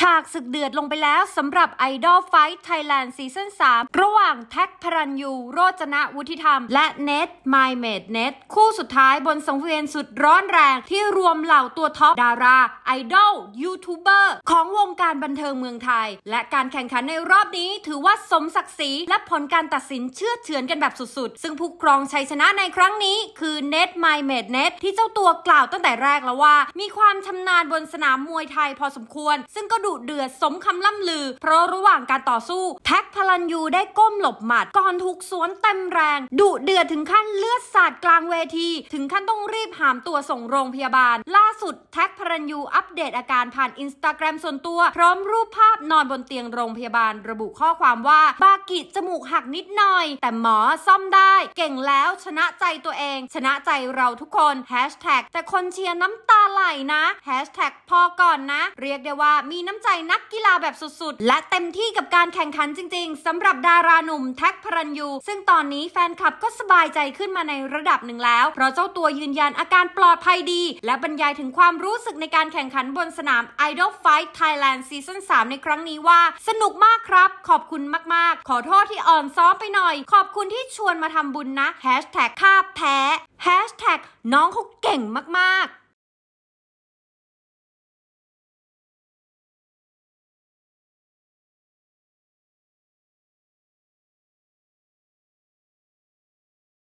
ฉากศึกเดือดลงไปแล้วสำหรับไอดอลไฟ h ์ไทยแลนด์ซีซั่น3ระหว่างแท็กพรัญยูโรจนะวุฒิธรรม และเน็ตไมเมดเน็ตคู่สุดท้ายบนสังเวียนสุดร้อนแรงที่รวมเหล่าตัวท็อปดาราไอดอลยูทูบเบอร์ของวงการบันเทิงเมืองไทย และการแข่งขันในรอบนี้ถือว่าสมศักดิ์ศรีและผลการตัดสินเชื่อเฉือนกันแบบสุดๆ ซึ่งผู้ครองชัยชนะในครั้งนี้ คือเน็ตไมเมดเน็ตที่เจ้าตัวกล่าวตั้งแต่แรกแล้วว่า มีความชำนาญบนสนามมวยไทยพอสมควร ซึ่งก็ดุเดือด สมคำล่ำลือ เพราะระหว่างการต่อสู้แท็กพลันยูได้ก้มหลบหมัด ก่อนถูกสวนเต็มแรงดุเดือดถึงขั้นเลือดสาดกลางเวที ถึงขั้นต้องรีบหามตัวส่งโรงพยาบาล ล่าสุดแท็กพลันยู อัปเดตอาการผ่านอินสตาแกรมส่วนตัว พร้อมรูปภาพ นอนบนเตียงโรงพยาบาล ระบุข้อความว่า บากิจมูกหักนิดหน่อย แต่หมอซ่อมได้ เก่งแล้วชนะใจตัวเอง ชนะใจเราทุกคนแฮชแท็กแต่คนเชียร์น้ำตาไหลนะแฮชแท็กพอก่อนนะ เรียกได้ว่ามีน้ำใจนักกีฬาแบบสุดๆ และเต็มที่กับการแข่งขันจริง ๆ สำหรับดาราหนุ่มแท็กพรัญยูซึ่งตอนนี้แฟนคลับก็สบายใจขึ้นมาในระดับหนึ่งแล้ว เพราะเจ้าตัวยืนยันอาการปลอดภัยดี และบรรยายถึงความรู้สึกในการแข่งขันบนสนาม Idol Fight Thailand Season 3 ในครั้งนี้ว่า สนุกมากครับขอบคุณมากๆ ขอโทษที่อ่อนซ้อมไปหน่อย ขอบคุณที่ชวนมาทำบุญนะแฮชแท็กค่าแพ้แฮชแท็กน้องเขาเก่งมากๆ